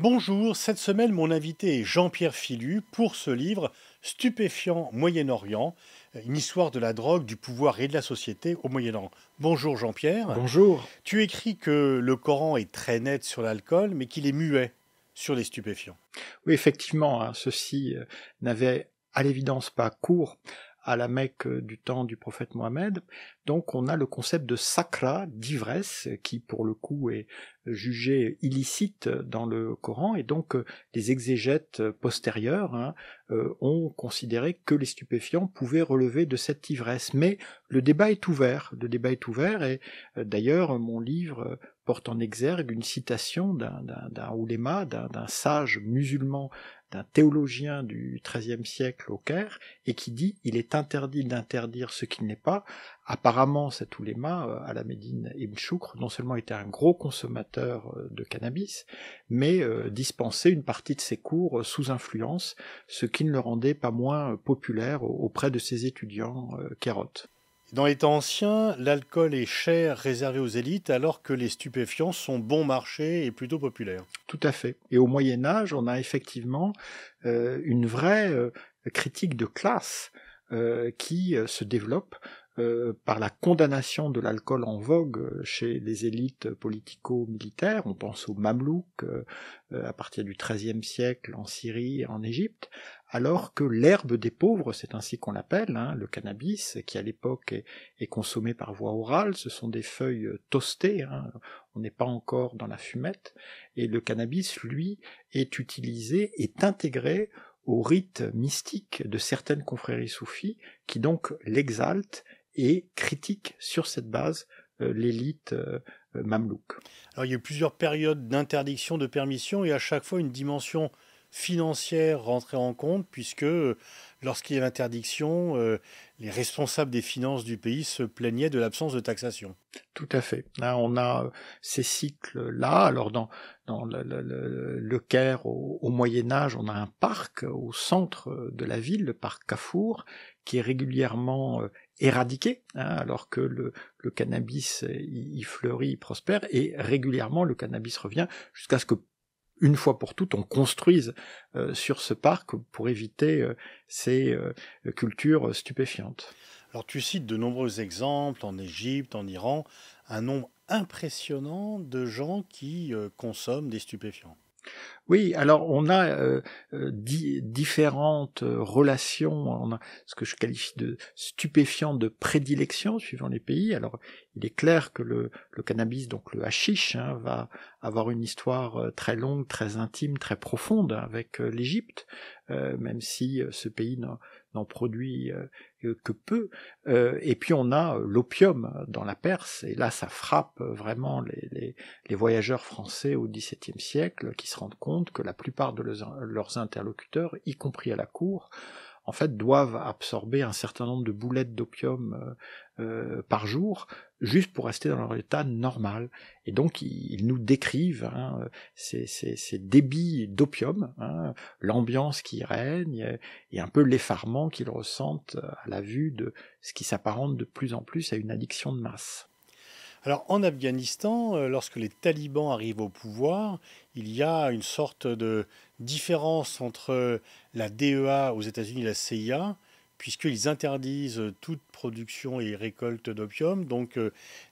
Bonjour, cette semaine mon invité est Jean-Pierre Filu pour ce livre Stupéfiant Moyen-Orient, une histoire de la drogue, du pouvoir et de la société au Moyen-Orient. Bonjour Jean-Pierre. Bonjour. Tu écris que le Coran est très net sur l'alcool, mais qu'il est muet sur les stupéfiants. Oui, effectivement, hein, ceci euh, n'avait à l'évidence pas cours à la Mecque euh, du temps du prophète Mohammed. Donc on a le concept de sacra, d'ivresse, qui pour le coup est jugé illicite dans le Coran, et donc euh, les exégètes euh, postérieurs hein, ont considéré que les stupéfiants pouvaient relever de cette ivresse. Mais le débat est ouvert, le débat est ouvert, et d'ailleurs mon livre porte en exergue une citation d'un, d'un ouléma, d'un, sage musulman, d'un théologien du XIIIe siècle au Caire, et qui dit il est interdit d'interdire ce qui n'est pas. Apparemment, cet ouléma, à euh, la Médine Ibn Choukr, non seulement était un gros consommateur euh, de cannabis, mais euh, dispensait une partie de ses cours sous influence, ce qui ne le rendait pas moins populaire auprès de ses étudiants kérotes. Dans les temps anciens, l'alcool est cher, réservé aux élites, alors que les stupéfiants sont bon marché et plutôt populaires. Tout à fait. Et au Moyen Âge, on a effectivement euh, une vraie euh, critique de classe euh, qui euh, se développe euh, par la condamnation de l'alcool en vogue chez les élites politico-militaires. On pense aux Mamelouks à partir du XIIIe siècle en Syrie et en Égypte, alors que l'herbe des pauvres, c'est ainsi qu'on l'appelle, hein, le cannabis, qui à l'époque est, consommé par voie orale, ce sont des feuilles toastées, hein, on n'est pas encore dans la fumette, et le cannabis, lui, est utilisé, est intégré au rite mystique de certaines confréries soufis qui donc l'exaltent et critiquent sur cette base euh, l'élite euh, mamelouk. Alors il y a eu plusieurs périodes d'interdiction, de permission et à chaque fois une dimension financière rentrée en compte puisque euh, lorsqu'il y a interdiction, euh, les responsables des finances du pays se plaignaient de l'absence de taxation. Tout à fait. on a euh, ces cycles-là. Alors, dans, dans le, Caire, au, Moyen Âge, on a un parc au centre de la ville, le parc Cafour, qui est régulièrement euh, éradiqué, hein, alors que le, cannabis il y, fleurit, y prospère, et régulièrement le cannabis revient jusqu'à ce que une fois pour toutes, on construise euh, sur ce parc pour éviter euh, ces euh, cultures stupéfiantes. Alors tu cites de nombreux exemples en Égypte, en Iran, un nombre impressionnant de gens qui consomment des stupéfiants. Oui, alors on a euh, euh, différentes euh, relations, on a ce que je qualifie de stupéfiant de prédilection suivant les pays. Alors il est clair que le, cannabis, donc le hashish, hein, va avoir une histoire très longue, très intime, très profonde avec l'Égypte, même si ce pays n'a n'en produit euh, que peu. Euh, et puis on a euh, l'opium dans la Perse, et là ça frappe vraiment les, les voyageurs français au XVIIe siècle qui se rendent compte que la plupart de leurs interlocuteurs, y compris à la cour, en fait, doivent absorber un certain nombre de boulettes d'opium euh, euh, par jour, juste pour rester dans leur état normal. Et donc, ils, nous décrivent hein, ces, débits d'opium, hein, l'ambiance qui règne, et un peu l'effarement qu'ils ressentent à la vue de ce qui s'apparente de plus en plus à une addiction de masse. Alors en Afghanistan, euh, lorsque les talibans arrivent au pouvoir, il y a une sorte de différence entre euh, la DEA aux États-Unis et la CIA, puisqu'ils interdisent euh, toute production et récolte d'opium. Donc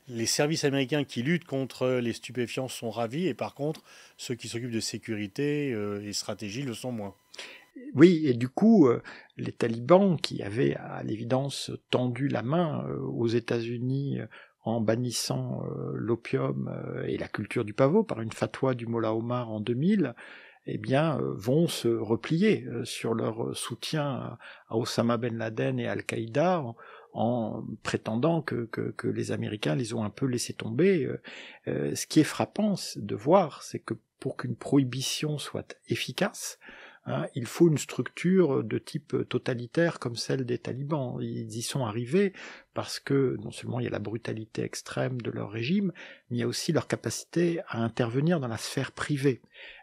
les services américains qui luttent contre les stupéfiants sont ravis, et par contre ceux qui s'occupent de sécurité et stratégie le sont moins. Oui, et du coup, les talibans, qui avaient à l'évidence tendu la main aux États-Unis en bannissant euh, l'opium euh, et la culture du pavot par une fatwa du Mollah Omar en 2000, eh bien, euh, vont se replier sur leur soutien à Osama Ben Laden et Al-Qaïda en, prétendant que, que, les Américains les ont un peu laissés tomber. ce qui est frappant de voir, c'est que pour qu'une prohibition soit efficace, Hein, il faut une structure de type totalitaire comme celle des talibans. Ils y sont arrivés parce que non seulement il y a la brutalité extrême de leur régime, mais il y a aussi leur capacité à intervenir dans la sphère privée,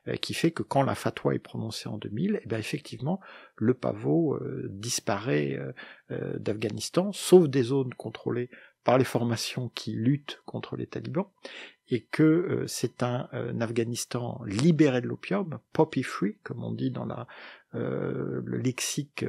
euh, qui fait que quand la fatwa est prononcée en 2000, et eh bien effectivement, le pavot euh, disparaît euh, d'Afghanistan, sauf des zones contrôlées par les formations qui luttent contre les talibans, et que euh, c'est un, euh, Afghanistan libéré de l'opium, poppy free, comme on dit dans euh, le lexique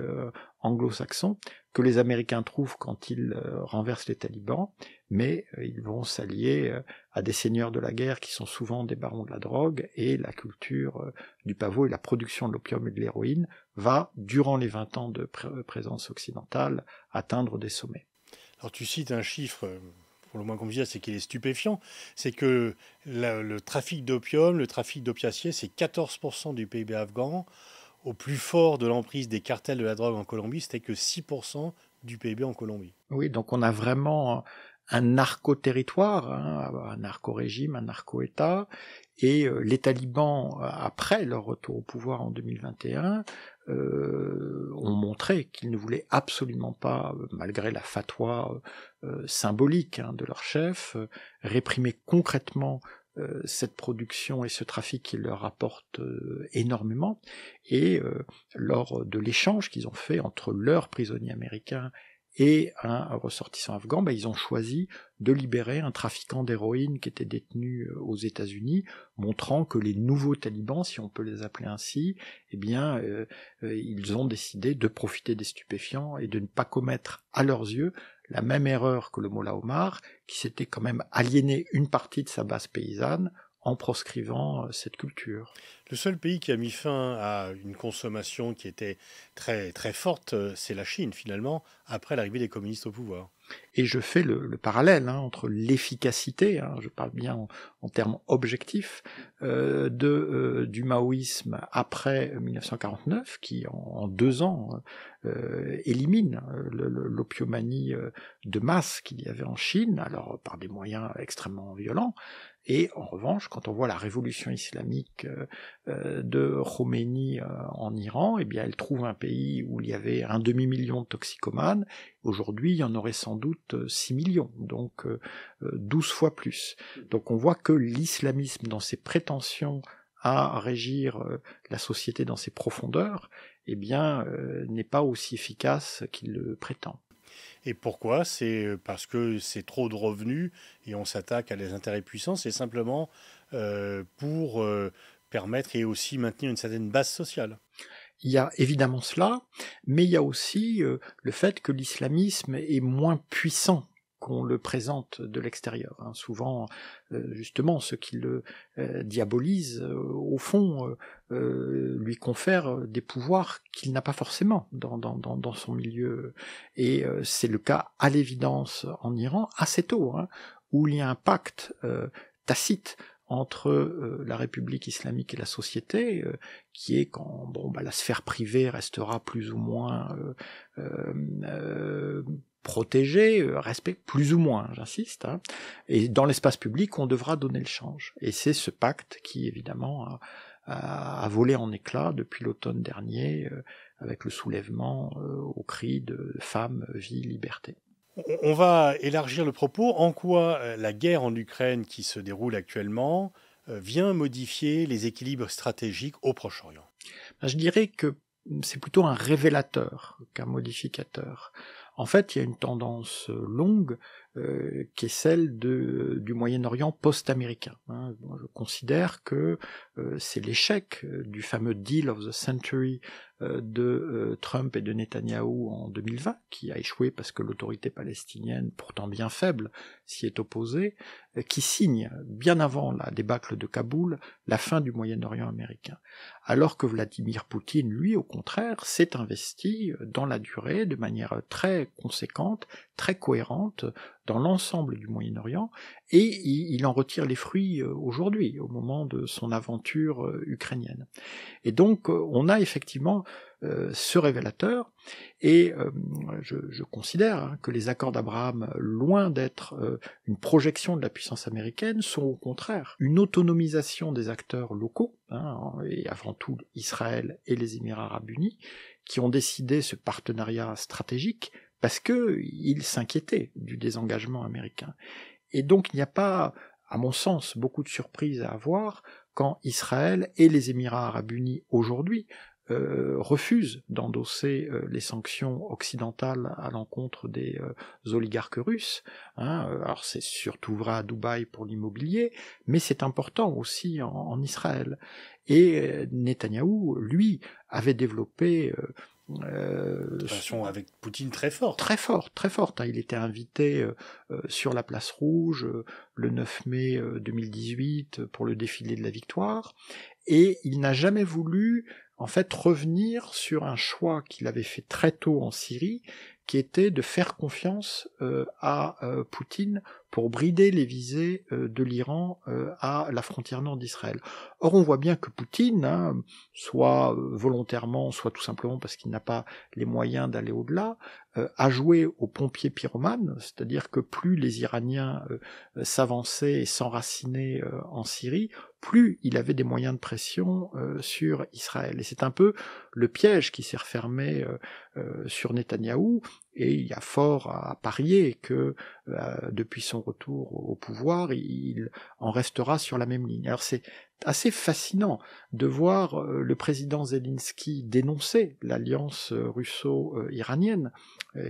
anglo-saxon, que les Américains trouvent quand ils renversent les talibans, mais ils vont s'allier à des seigneurs de la guerre qui sont souvent des barons de la drogue, et la culture du pavot et la production de l'opium et de l'héroïne va, durant les 20 ans de présence occidentale, atteindre des sommets. Alors tu cites un chiffre pour le moins qu'on dise, c'est qu'il est stupéfiant, c'est que le trafic d'opium, le trafic d'opiaciers, c'est 14% du PIB afghan. Au plus fort de l'emprise des cartels de la drogue en Colombie, c'était que 6% du PIB en Colombie. Oui, donc on a vraiment un narco-territoire, hein, un narco-régime, un narco-État, et euh, les talibans, euh, après leur retour au pouvoir en 2021, euh, ont montré qu'ils ne voulaient absolument pas, malgré la fatwa symbolique hein, de leur chef, réprimer concrètement cette production et ce trafic qui leur apporte énormément. Et lors de l'échange qu'ils ont fait entre leurs prisonniers américains et un ressortissant afghan, bah, ils ont choisi de libérer un trafiquant d'héroïne qui était détenu euh, aux États-Unis, montrant que les nouveaux talibans, si on peut les appeler ainsi, eh bien, euh, euh, ils ont décidé de profiter des stupéfiants et de ne pas commettre à leurs yeux la même erreur que le Mollah Omar, qui s'était quand même aliéné une partie de sa base paysanne en proscrivant euh, cette culture. Le seul pays qui a mis fin à une consommation qui était très très forte, euh, c'est la Chine finalement, après l'arrivée des communistes au pouvoir. Et je fais le, parallèle hein, entre l'efficacité, hein, je parle bien en, termes objectifs, euh, de, euh, du maoïsme après 1949, qui en, deux ans euh, élimine l'opiomanie de masse qu'il y avait en Chine, alors par des moyens extrêmement violents, et en revanche, quand on voit la révolution islamique de Khomeini en Iran, eh bien, elle trouve un pays où il y avait un demi-million de toxicomanes Aujourd'hui, il y en aurait sans doute 6 euh, millions, donc 12 euh, euh, fois plus. Donc on voit que l'islamisme, dans ses prétentions à régir la société dans ses profondeurs, eh bien, n'est pas aussi efficace qu'il le prétend. Et pourquoi C'est parce que c'est trop de revenus et on s'attaque à les intérêts puissants. C'est simplement pour permettre et aussi maintenir une certaine base sociale. Il y a évidemment cela, mais il y a aussi euh, le fait que l'islamisme est moins puissant qu'on le présente de l'extérieur. Hein. souvent, euh, justement, ce qui le euh, diabolisent, au fond, lui confère des pouvoirs qu'il n'a pas forcément dans, son milieu. Et c'est le cas, à l'évidence, en Iran, assez tôt, hein, où il y a un pacte tacite entre euh, la République islamique et la société, euh, qui est quand bon bah la sphère privée restera plus ou moins euh, protégée, respect plus ou moins, j'insiste, hein. et dans l'espace public on devra donner le change. Et c'est ce pacte qui évidemment a, volé en éclats depuis l'automne dernier avec le soulèvement au cri de femme, vie, liberté. On va élargir le propos. En quoi euh, la guerre en Ukraine qui se déroule actuellement euh, vient modifier les équilibres stratégiques au Proche-Orient ben, Je dirais que c'est plutôt un révélateur qu'un modificateur. En fait, il y a une tendance euh, longue euh, qui est celle de, euh, du Moyen-Orient post-américain. Hein. Je considère que euh, c'est l'échec du fameux Deal of the Century de Trump et de Netanyahu en 2020, qui a échoué parce que l'autorité palestinienne, pourtant bien faible, s'y est opposée, qui signe, bien avant la débâcle de Kaboul, la fin du Moyen-Orient américain. Alors que Vladimir Poutine, lui, au contraire, s'est investi dans la durée de manière très conséquente, très cohérente, dans l'ensemble du Moyen-Orient, et il en retire les fruits euh, aujourd'hui, au moment de son aventure euh, ukrainienne. Et donc euh, on a effectivement ce révélateur, et je, considère hein, que les accords d'Abraham, loin d'être une projection de la puissance américaine, sont au contraire une autonomisation des acteurs locaux, hein, et avant tout Israël et les Émirats arabes unis, qui ont décidé ce partenariat stratégique parce que il s'inquiétait du désengagement américain. Et donc il n'y a pas, à mon sens, beaucoup de surprises à avoir quand Israël et les Émirats arabes unis aujourd'hui euh, refusent d'endosser euh, les sanctions occidentales à l'encontre des euh, oligarques russes. Hein. Alors c'est surtout vrai à Dubaï pour l'immobilier, mais c'est important aussi en, en Israël. Et Netanyahou, lui, avait développé euh, avec Poutine très fort, Très fort, très forte. Hein. Il était invité euh, euh, sur la place rouge euh, le 9 mai 2018 pour le défilé de la victoire, et il n'a jamais voulu en fait revenir sur un choix qu'il avait fait très tôt en Syrie, qui était de faire confiance à Poutine pour brider les visées euh, de l'Iran euh, à la frontière nord d'Israël. Or, on voit bien que Poutine, hein, soit euh, volontairement, soit tout simplement parce qu'il n'a pas les moyens d'aller au-delà, a joué au pompier pyromane. c'est-à-dire que plus les Iraniens s'avançaient et s'enracinaient en Syrie, plus il avait des moyens de pression sur Israël. Et c'est un peu le piège qui s'est refermé sur Netanyahou, et il y a fort à parier que euh, depuis son retour au pouvoir, il en restera sur la même ligne. Alors c'est assez fascinant de voir euh, le président Zelensky dénoncer l'alliance euh, russo-iranienne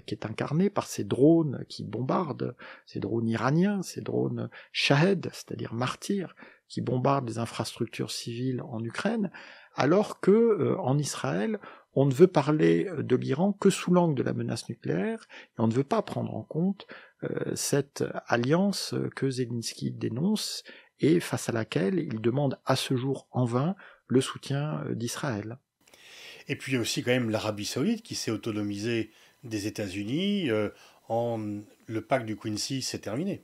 qui est incarnée par ces drones qui bombardent, ces drones iraniens, ces drones Shahed, c'est-à-dire martyrs, qui bombardent des infrastructures civiles en Ukraine, alors que en Israël, on ne veut parler euh, de l'Iran que sous l'angle de la menace nucléaire, et on ne veut pas prendre en compte euh, cette alliance euh, que Zelensky dénonce et face à laquelle il demande à ce jour en vain le soutien d'Israël. Et puis il y a aussi quand même l'Arabie saoudite qui s'est autonomisée des États-Unis. en... Le pacte du Quincy s'est terminé.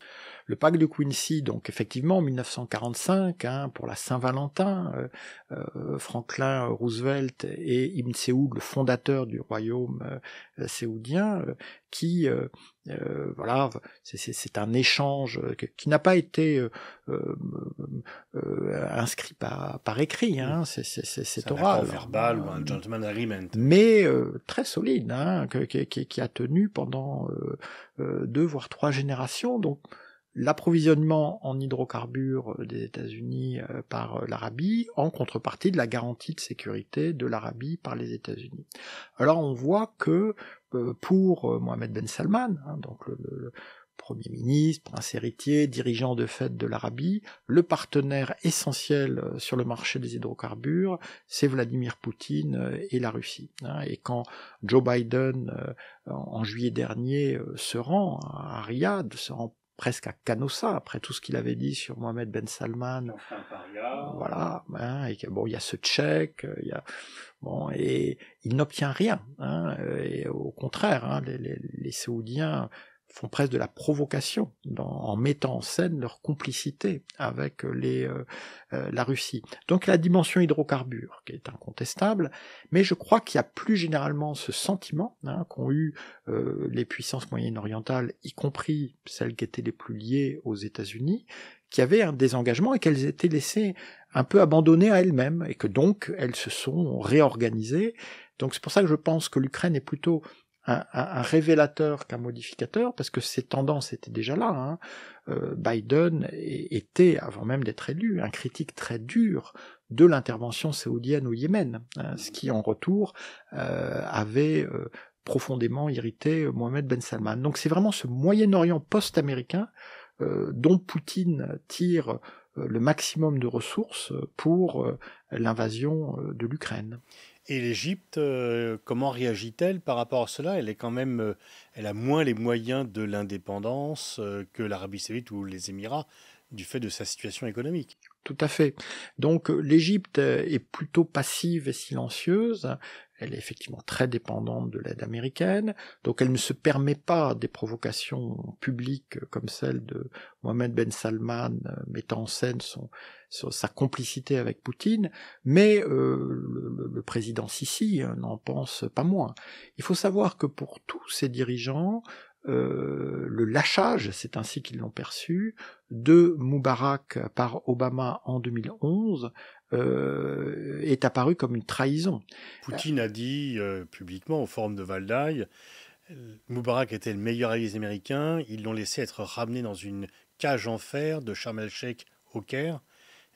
Le pacte de Quincy, donc effectivement, en 1945, hein, pour la Saint-Valentin, euh, euh, Franklin Roosevelt et Ibn Seoud, le fondateur du royaume euh, séoudien, qui voilà, c'est un échange qui n'a pas été inscrit par, écrit, hein, c'est oral. Un verbal ou un gentleman agreement. Mais très solide, hein, qui, qui, a tenu pendant deux voire trois générations, donc l'approvisionnement en hydrocarbures des États-Unis euh, par euh, l'Arabie en contrepartie de la garantie de sécurité de l'Arabie par les États-Unis. Alors on voit que euh, pour Mohamed Ben Salman, hein, donc le, Premier ministre, prince héritier, dirigeant de fait de l'Arabie, le partenaire essentiel sur le marché des hydrocarbures, c'est Vladimir Poutine et la Russie. Hein. Et quand Joe Biden, en juillet dernier, se rend à Riyad, se rend presque à Canossa, après tout ce qu'il avait dit sur Mohamed Ben Salman. Voilà, hein, et bon, il y a ce tchèque, il bon, et il n'obtient rien, hein, au contraire, hein, les, Saoudiens font presque de la provocation en mettant en scène leur complicité avec euh, les, euh, euh, la Russie. Donc la dimension hydrocarbure qui est incontestable, mais je crois qu'il y a plus généralement ce sentiment hein, qu'ont eu les puissances moyennes orientales, y compris celles qui étaient les plus liées aux États-Unis, qui y avait un désengagement et qu'elles étaient laissées un peu abandonnées à elles-mêmes et que donc elles se sont réorganisées. Donc c'est pour ça que je pense que l'Ukraine est plutôt un, révélateur qu'un modificateur, parce que ces tendances étaient déjà là. Hein. Euh, Biden était, avant même d'être élu, un critique très dur de l'intervention saoudienne au Yémen, hein, ce qui en retour euh, avait euh, profondément irrité Mohamed Ben Salman. Donc c'est vraiment ce Moyen-Orient post-américain dont Poutine tire le maximum de ressources pour l'invasion de l'Ukraine. Et l'Égypte, euh, comment réagit-elle par rapport à cela Elle est quand même, euh, elle a moins les moyens de l'indépendance euh, que l'Arabie saoudite ou les Émirats du fait de sa situation économique. Tout à fait. Donc l'Égypte est plutôt passive et silencieuse. Elle est effectivement très dépendante de l'aide américaine, donc elle ne se permet pas des provocations publiques comme celle de Mohamed Ben Salman euh, mettant en scène sa complicité avec Poutine, mais euh, le, le, président Sisi euh, n'en pense pas moins. Il faut savoir que pour tous ces dirigeants, euh, le lâchage, c'est ainsi qu'ils l'ont perçu, de Moubarak par Obama en 2011 euh, est apparu comme une trahison. Poutine a dit euh, publiquement, au forum de Valdaï, Moubarak était le meilleur allié américain, ils l'ont laissé être ramené dans une cage en fer de Sharm el-Sheikh au Caire,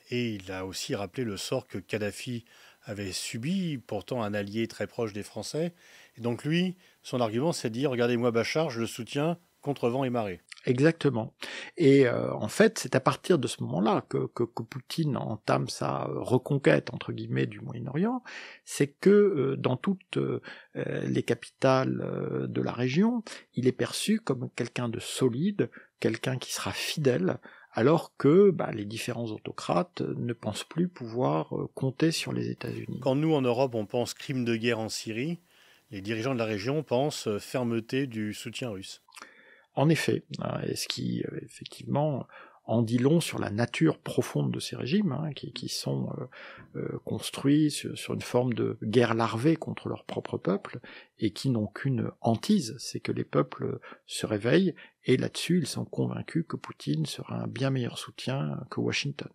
et il a aussi rappelé le sort que Kadhafi avait subi, pourtant un allié très proche des Français. Et donc lui, son argument, c'est de dire, regardez-moi Bachar, je le soutiens contre vent et marée. Exactement. Et euh, en fait, c'est à partir de ce moment-là que, que, que, Poutine entame sa euh, reconquête, entre guillemets, du Moyen-Orient, c'est que euh, dans toutes les capitales de la région, il est perçu comme quelqu'un de solide, quelqu'un qui sera fidèle alors que bah, les différents autocrates euh, ne pensent plus pouvoir euh, compter sur les États-Unis. Quand nous, en Europe, on pense crime de guerre en Syrie, les dirigeants de la région pensent euh, fermeté du soutien russe. En effet, hein, ce qui, effectivement, en dit long sur la nature profonde de ces régimes, hein, qui, qui, sont euh, euh, construits sur, sur, une forme de guerre larvée contre leur propre peuple, et qui n'ont qu'une hantise, c'est que les peuples se réveillent, et là-dessus ils sont convaincus que Poutine sera un bien meilleur soutien que Washington.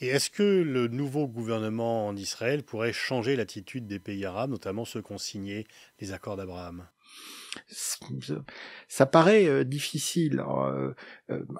Et est-ce que le nouveau gouvernement d'Israël pourrait changer l'attitude des pays arabes, notamment ceux qui ont signé les accords d'Abraham ça paraît euh, difficile. Euh,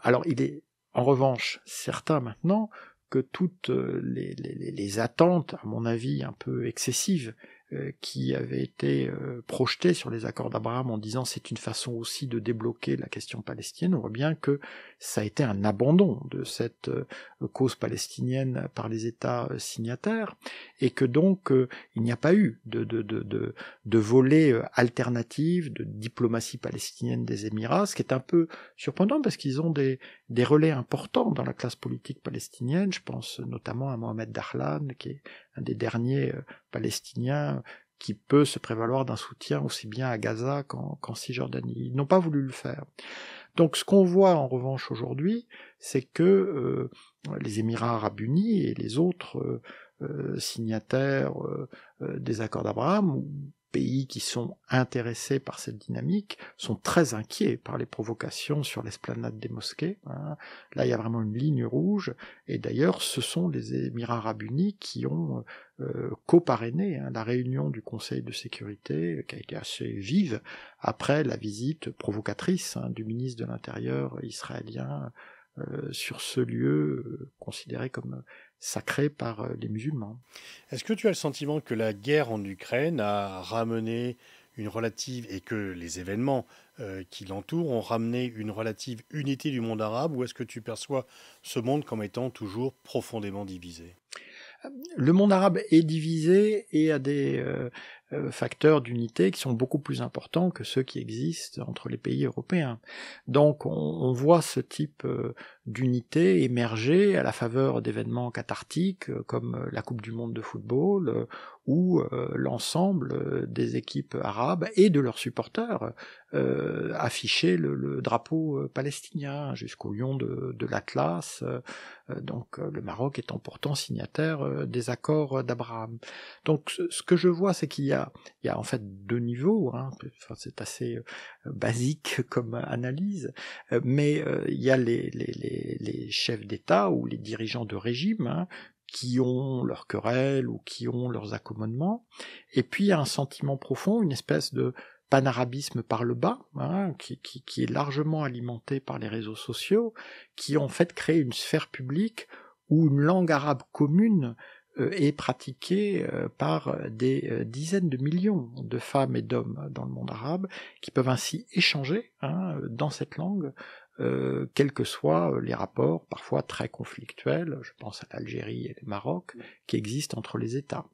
alors, il est en revanche, certains maintenant que toutes euh, les, attentes, à mon avis, un peu excessives euh, qui avait été euh, projeté sur les accords d'Abraham en disant c'est une façon aussi de débloquer la question palestinienne, on voit bien que ça a été un abandon de cette euh, cause palestinienne par les États signataires, et que donc il n'y a pas eu de, de, de, de, de volet alternatif de diplomatie palestinienne des Émirats, ce qui est un peu surprenant parce qu'ils ont des, des relais importants dans la classe politique palestinienne, je pense notamment à Mohamed Dahlan, qui est un des derniers euh, palestiniens euh, qui peut se prévaloir d'un soutien aussi bien à Gaza qu'en Cisjordanie. Ils n'ont pas voulu le faire. Donc ce qu'on voit en revanche aujourd'hui, c'est que euh, les Émirats arabes unis et les autres signataires des accords d'Abraham, pays qui sont intéressés par cette dynamique sont très inquiets par les provocations sur l'esplanade des mosquées. Hein. Là, il y a vraiment une ligne rouge. Et d'ailleurs, ce sont les Émirats arabes unis qui ont euh, coparrainé hein, la réunion du Conseil de sécurité, qui a été assez vive, après la visite provocatrice hein, du ministre de l'Intérieur israélien euh, sur ce lieu euh, considéré comme sacré par euh, les musulmans. Est-ce que tu as le sentiment que la guerre en Ukraine a ramené une relative et que les événements euh, qui l'entourent ont ramené une relative unité du monde arabe ou est-ce que tu perçois ce monde comme étant toujours profondément divisé euh, le monde arabe est divisé et a des, euh, facteurs d'unité qui sont beaucoup plus importants que ceux qui existent entre les pays européens. Donc on, voit ce type euh, d'unité émerger à la faveur d'événements cathartiques euh, comme la Coupe du Monde de football ou l'ensemble des équipes arabes et de leurs supporters euh, affichaient le, drapeau palestinien jusqu'au lion de, de l'Atlas. donc le Maroc étant pourtant signataire des accords d'Abraham. Donc ce que je vois, c'est qu'il y a il y a en fait deux niveaux. Hein. c'est assez euh, basique comme analyse, euh, mais euh, il y a les, chefs d'État ou les dirigeants de régime hein, qui ont leurs querelles ou qui ont leurs accommodements. Et puis il y a un sentiment profond, une espèce de panarabisme par le bas, hein, qui, qui, est largement alimenté par les réseaux sociaux, qui ont en fait créer une sphère publique où une langue arabe commune euh, est pratiquée euh, par euh, des dizaines de millions de femmes et d'hommes dans le monde arabe, qui peuvent ainsi échanger hein, dans cette langue, quels que soient les rapports, parfois très conflictuels, je pense à l'Algérie et le Maroc, qui existent entre les États.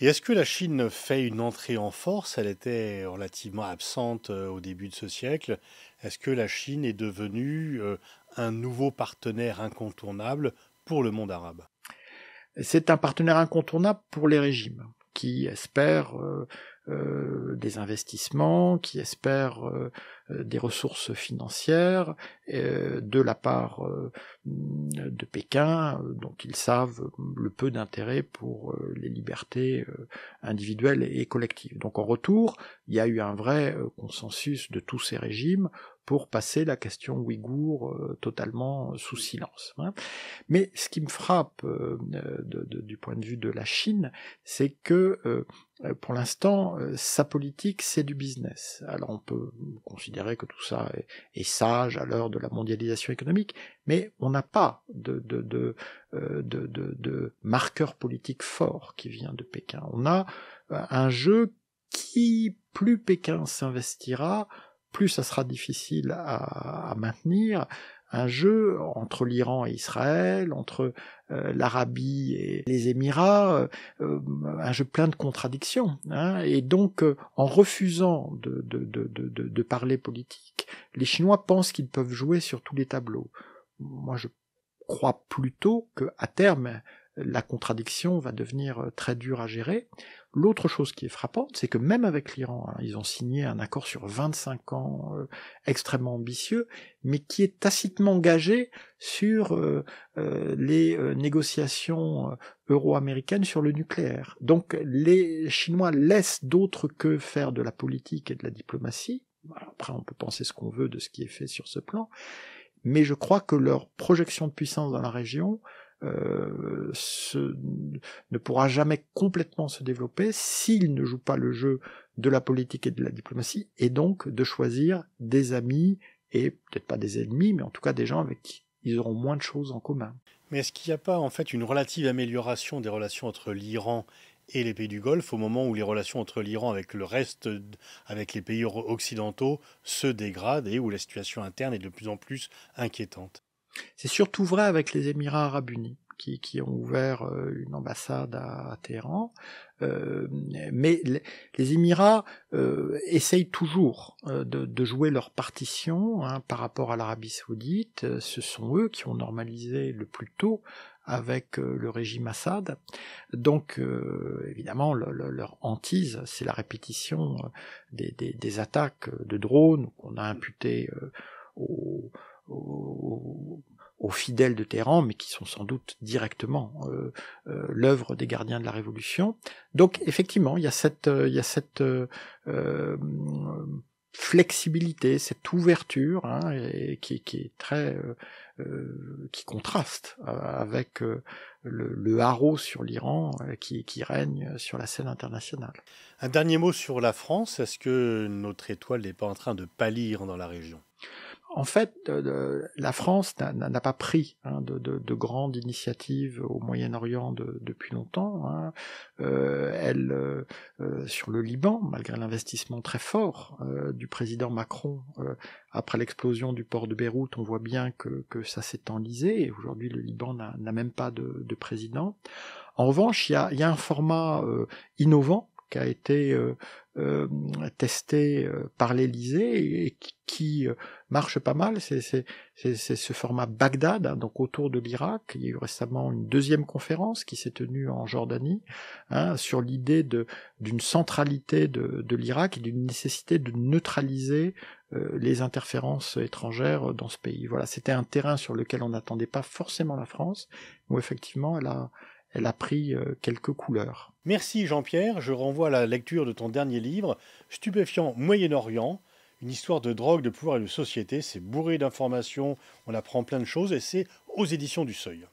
Et est-ce que la Chine fait une entrée en force Elle était relativement absente au début de ce siècle. Est-ce que la Chine est devenue un nouveau partenaire incontournable pour le monde arabe c'est un partenaire incontournable pour les régimes qui espèrent euh, euh, des investissements, qui espèrent euh, des ressources financières de la part de Pékin, dont ils savent le peu d'intérêt pour les libertés individuelles et collectives. Donc en retour, il y a eu un vrai consensus de tous ces régimes pour passer la question ouïghour euh, totalement sous silence. Hein. Mais ce qui me frappe euh, du point de vue de la Chine, c'est que euh, pour l'instant, sa politique, c'est du business. Alors on peut considérer que tout ça est, sage à l'heure de la mondialisation économique, mais on n'a pas de marqueur politique fort qui vient de Pékin. On a un jeu qui, plus Pékin s'investira, plus ça sera difficile à, maintenir un jeu entre l'Iran et Israël, entre euh, l'Arabie et les Émirats, euh, euh, un jeu plein de contradictions. Hein. et donc, en refusant de, de parler politique, les Chinois pensent qu'ils peuvent jouer sur tous les tableaux. Moi, je crois plutôt que à terme la contradiction va devenir euh, très dure à gérer. L'autre chose qui est frappante, c'est que même avec l'Iran, hein, ils ont signé un accord sur 25 ans euh, extrêmement ambitieux, mais qui est tacitement engagé sur euh, les négociations euro-américaines sur le nucléaire. Donc les Chinois laissent d'autres que faire de la politique et de la diplomatie. Après, on peut penser ce qu'on veut de ce qui est fait sur ce plan, mais je crois que leur projection de puissance dans la région euh, ne pourra jamais complètement se développer s'il ne joue pas le jeu de la politique et de la diplomatie, et donc de choisir des amis, et peut-être pas des ennemis, mais en tout cas des gens avec qui ils auront moins de choses en commun. Mais est-ce qu'il n'y a pas en fait une relative amélioration des relations entre l'Iran et les pays du Golfe au moment où les relations entre l'Iran avec le reste, avec les pays occidentaux, se dégradent et où la situation interne est de plus en plus inquiétante c'est surtout vrai avec les Émirats arabes unis. Qui, ont ouvert euh, une ambassade à, Téhéran. Euh, mais les, Émirats euh, essayent toujours de, jouer leur partition hein, par rapport à l'Arabie saoudite. Ce sont eux qui ont normalisé le plus tôt avec le régime Assad. Donc évidemment, leur hantise, c'est la répétition des, des, attaques de drones qu'on a imputées aux aux, fidèles de Téhéran, mais qui sont sans doute directement euh, euh, l'œuvre des gardiens de la Révolution. Donc effectivement, il y a cette, il cette euh, flexibilité, cette ouverture hein, et qui, est très qui contraste avec le, haro sur l'Iran qui, règne sur la scène internationale. Un dernier mot sur la France. Est-ce que notre étoile n'est pas en train de pâlir dans la région en fait, la France n'a pas pris hein, de, grandes initiatives au Moyen-Orient depuis longtemps. Hein. Euh, elle, euh, euh, sur le Liban, malgré l'investissement très fort du président Macron, après l'explosion du port de Beyrouth, on voit bien que, ça s'est enlisé. Et aujourd'hui, le Liban n'a même pas de, président. En revanche, il y a, un format innovant qui a été testé par l'Élysée et, qui marche pas mal. C'est ce format Bagdad, hein, donc autour de l'Irak. Il y a eu récemment une deuxième conférence qui s'est tenue en Jordanie hein, sur l'idée d'une centralité de, l'Irak et d'une nécessité de neutraliser euh, les interférences étrangères dans ce pays. Voilà, c'était un terrain sur lequel on n'attendait pas forcément la France, où effectivement elle a, elle a pris euh, quelques couleurs. Merci Jean-Pierre, je renvoie à la lecture de ton dernier livre, Stupéfiant Moyen-Orient, une histoire de drogue, de pouvoir et de société. C'est bourré d'informations, on apprend plein de choses et c'est aux éditions du Seuil.